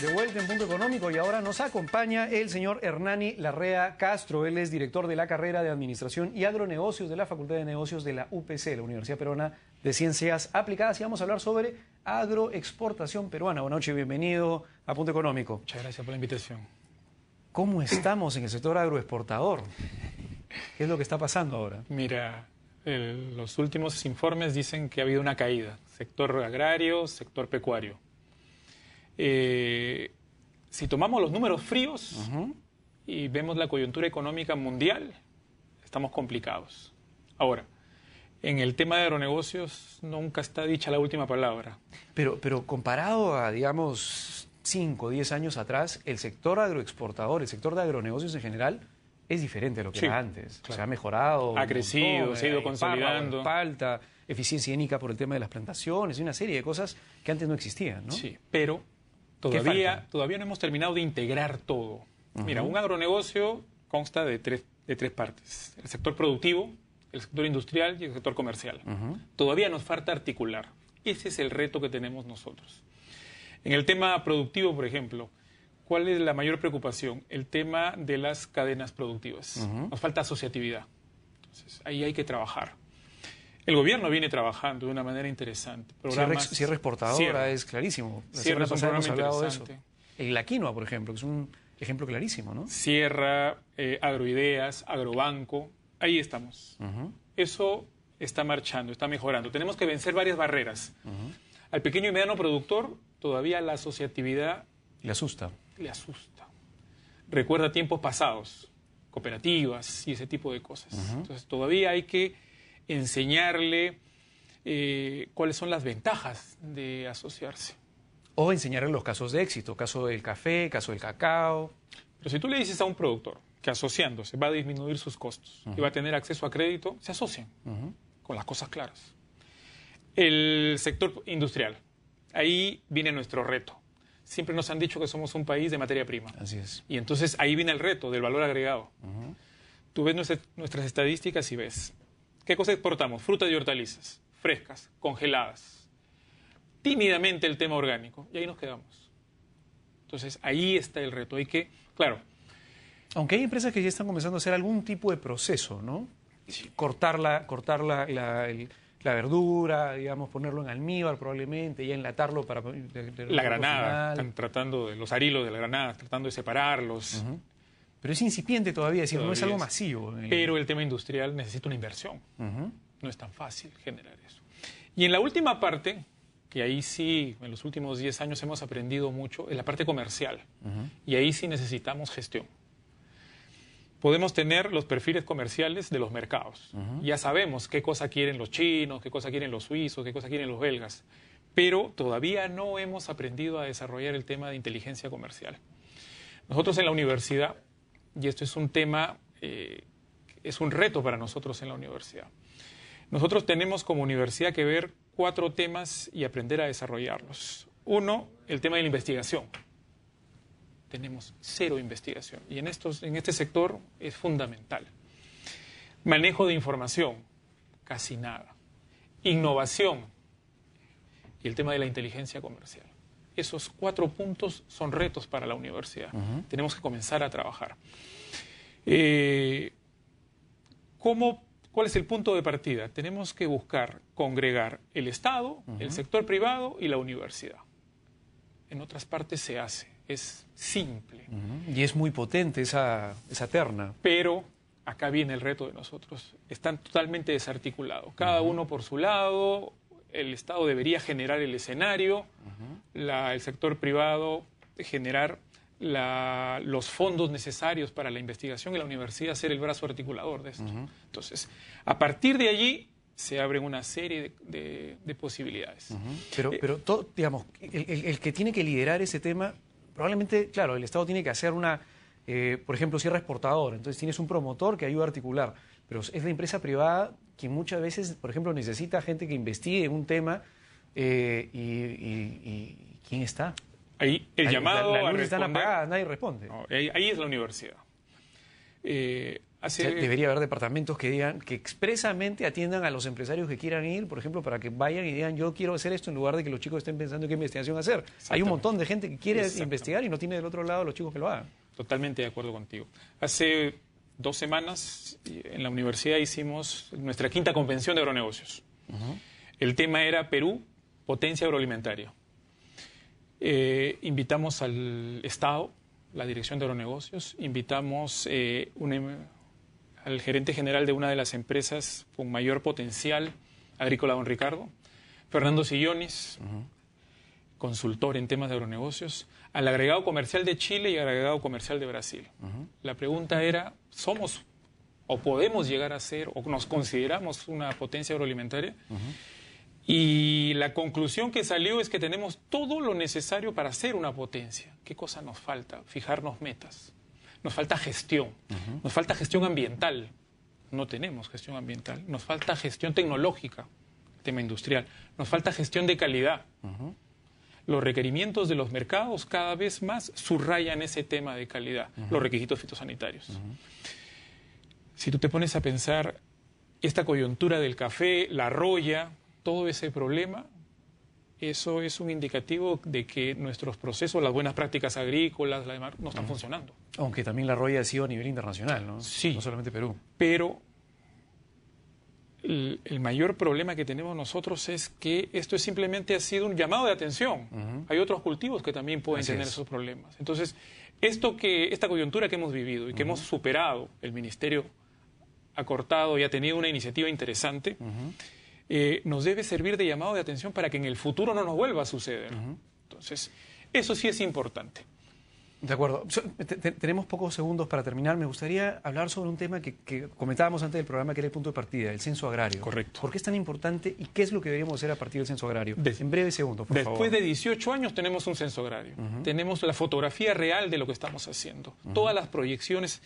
de vuelta en Punto Económico y ahora nos acompaña el señor Hernani Larrea Castro. Él es director de la carrera de Administración y Agronegocios de la Facultad de Negocios de la UPC, la Universidad Peruana de Ciencias Aplicadas. Y vamos a hablar sobre agroexportación peruana. Buenas noches, bienvenido a Punto Económico. Muchas gracias por la invitación. ¿Cómo estamos en el sector agroexportador? ¿Qué es lo que está pasando ahora? Mira, los últimos informes dicen que ha habido una caída. Sector agrario, sector pecuario eh, si tomamos los números fríos y vemos la coyuntura económica mundial, estamos complicados. Ahora, en el tema de agronegocios nunca está dicha la última palabra. Pero, pero comparado a, digamos, 5 o 10 años atrás, el sector agroexportador, el sector de agronegocios en general, es diferente a lo que era antes. se ha mejorado. Ha crecido, se ha ido eh, consolidando. Falta, eficiencia hídrica por el tema de las plantaciones y una serie de cosas que antes no existían, ¿no? Sí, pero Todavía, todavía no hemos terminado de integrar todo. Mira, un agronegocio consta de tres, de tres partes. El sector productivo, el sector industrial y el sector comercial. Todavía nos falta articular. Ese es el reto que tenemos nosotros. En el tema productivo, por ejemplo, ¿cuál es la mayor preocupación? El tema de las cadenas productivas. Nos falta asociatividad. Entonces, ahí hay que trabajar. El gobierno viene trabajando de una manera interesante. Sierra, Exportadora es clarísimo. La Sierra es un programa interesante. eso. La quinoa, por ejemplo, que es un ejemplo clarísimo, ¿no? Sierra, eh, Agroideas, Agrobanco, ahí estamos. Eso está marchando, está mejorando. Tenemos que vencer varias barreras. Al pequeño y mediano productor todavía la asociatividad... Le asusta. Le asusta. Recuerda tiempos pasados, cooperativas y ese tipo de cosas. Entonces todavía hay que enseñarle eh, cuáles son las ventajas de asociarse. O enseñarle los casos de éxito, caso del café, caso del cacao. Pero si tú le dices a un productor que asociándose va a disminuir sus costos y va a tener acceso a crédito, se asocian con las cosas claras. El sector industrial, ahí viene nuestro reto. Siempre nos han dicho que somos un país de materia prima. Así es. Y entonces ahí viene el reto del valor agregado. Tú ves nuestras estadísticas y ves ¿Qué cosas exportamos? Frutas y hortalizas, frescas, congeladas. Tímidamente el tema orgánico. Y ahí nos quedamos. Entonces, ahí está el reto. Hay que, claro. Aunque hay empresas que ya están comenzando a hacer algún tipo de proceso, ¿no? Cortarla, Cortar, la, verdura, digamos, ponerlo en almíbar probablemente, y enlatarlo para... la granada, están tratando de, los arilos de la granada, tratando de separarlos. Pero es incipiente todavía, es no es algo masivo. Eh. Pero el tema industrial necesita una inversión. No es tan fácil generar eso. Y en la última parte, que ahí sí, en los últimos 10 años hemos aprendido mucho, es la parte comercial. Y ahí sí necesitamos gestión. Podemos tener los perfiles comerciales de los mercados. Ya sabemos qué cosa quieren los chinos, qué cosa quieren los suizos, qué cosa quieren los belgas. Pero todavía no hemos aprendido a desarrollar el tema de inteligencia comercial. Nosotros en la universidad y esto es un tema, eh, es un reto para nosotros en la universidad. Nosotros tenemos como universidad que ver cuatro temas y aprender a desarrollarlos. Uno, el tema de la investigación. Tenemos cero investigación y en, estos, en este sector es fundamental. Manejo de información, casi nada. Innovación y el tema de la inteligencia comercial esos cuatro puntos son retos para la universidad. Tenemos que comenzar a trabajar. Eh, ¿Cuál es el punto de partida? Tenemos que buscar congregar el Estado, el sector privado y la universidad. En otras partes se hace, es simple. Y es muy potente esa, esa terna. Pero acá viene el reto de nosotros. Están totalmente desarticulados, cada uno por su lado, el Estado debería generar el escenario el sector privado generar los fondos necesarios para la investigación y la universidad ser el brazo articulador de esto. Entonces, a partir de allí se abren una serie de, posibilidades. Pero, eh, pero digamos, el, que tiene que liderar ese tema, probablemente, claro, el Estado tiene que hacer una, eh, por ejemplo, cierre exportador, entonces tienes un promotor que ayuda a articular, pero es la empresa privada que muchas veces, por ejemplo, necesita gente que investigue un tema eh, y, quién está? Ahí el llamado la, la están apagadas, nadie responde. ahí, es la universidad. Eh, debería haber departamentos que digan que expresamente atiendan a los empresarios que quieran ir, por ejemplo, para que vayan y digan yo quiero hacer esto en lugar de que los chicos estén pensando en qué investigación hacer. Hay un montón de gente que quiere investigar y no tiene del otro lado los chicos que lo hagan. Totalmente de acuerdo contigo. Hace dos semanas en la universidad hicimos nuestra quinta convención de agronegocios. El tema era Perú potencia agroalimentaria. Eh, invitamos al Estado, la Dirección de Agronegocios, invitamos eh, em, al gerente general de una de las empresas con mayor potencial agrícola, don Ricardo, Fernando Sillones, consultor en temas de agronegocios, al agregado comercial de Chile y al agregado comercial de Brasil. La pregunta era, ¿somos o podemos llegar a ser o nos consideramos una potencia agroalimentaria? Y la conclusión que salió es que tenemos todo lo necesario para ser una potencia. ¿Qué cosa nos falta? Fijarnos metas. Nos falta gestión. Nos falta gestión ambiental. No tenemos gestión ambiental. Nos falta gestión tecnológica, tema industrial. Nos falta gestión de calidad. Los requerimientos de los mercados cada vez más subrayan ese tema de calidad, los requisitos fitosanitarios. Si tú te pones a pensar esta coyuntura del café, la arroya todo ese problema, eso es un indicativo de que nuestros procesos, las buenas prácticas agrícolas, no están funcionando. Aunque también la roya ha sido a nivel internacional, ¿no? Sí. No solamente Perú. Pero el, mayor problema que tenemos nosotros es que esto es simplemente ha sido un llamado de atención. Hay otros cultivos que también pueden tener esos problemas. Entonces, esto que, esta coyuntura que hemos vivido y que hemos superado, el Ministerio ha cortado y ha tenido una iniciativa interesante. Eh, nos debe servir de llamado de atención para que en el futuro no nos vuelva a suceder. Entonces, eso sí es importante. De acuerdo. tenemos pocos segundos para terminar. Me gustaría hablar sobre un tema que, comentábamos antes del programa, que era el punto de partida, el censo agrario. Correcto. ¿Por qué es tan importante y qué es lo que deberíamos hacer a partir del censo agrario? en breve segundos, por Después de 18 años tenemos un censo agrario. Tenemos la fotografía real de lo que estamos haciendo. Todas las proyecciones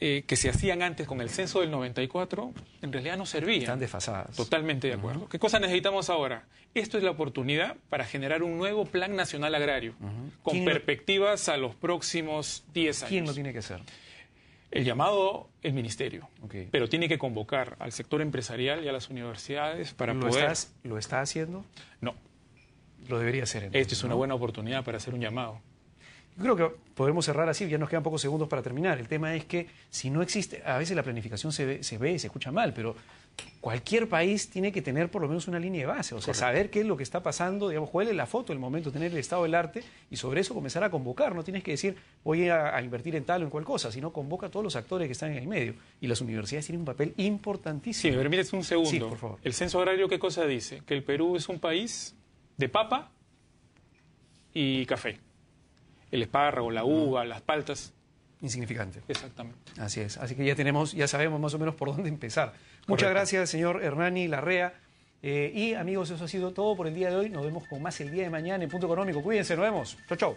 eh, que se hacían antes con el censo del 94 en realidad no servían. Están desfasadas. Totalmente de acuerdo. ¿Qué cosa necesitamos ahora? Esto es la oportunidad para generar un nuevo plan nacional agrario con perspectivas a los próximos 10 años. ¿Quién lo tiene que hacer? El llamado, el ministerio. Pero tiene que convocar al sector empresarial y a las universidades para ¿Lo poder... ¿Lo está haciendo? No. Lo debería hacer. Entonces, Esta es una buena oportunidad para hacer un llamado. Yo creo que podemos cerrar así, ya nos quedan pocos segundos para terminar. El tema es que si no existe, a veces la planificación se ve, se se escucha mal, pero cualquier país tiene que tener por lo menos una línea de base, o sea, saber qué es lo que está pasando, digamos, la foto, el momento, tener el estado del arte y sobre eso comenzar a convocar. No tienes que decir voy a, invertir en tal o en cual cosa, sino convoca a todos los actores que están en el medio. Y las universidades tienen un papel importantísimo. Sí, me un segundo. El censo agrario, ¿qué cosa dice? Que el Perú es un país de papa y café el espárrago, la uva, las paltas. Insignificante. Exactamente. Así es. Así que ya tenemos, ya sabemos más o menos por dónde empezar. Muchas gracias, señor Hernani Larrea. Eh, y amigos, eso ha sido todo por el día de hoy. Nos vemos con más el día de mañana en Punto Económico. Cuídense, nos vemos. Chau, chau.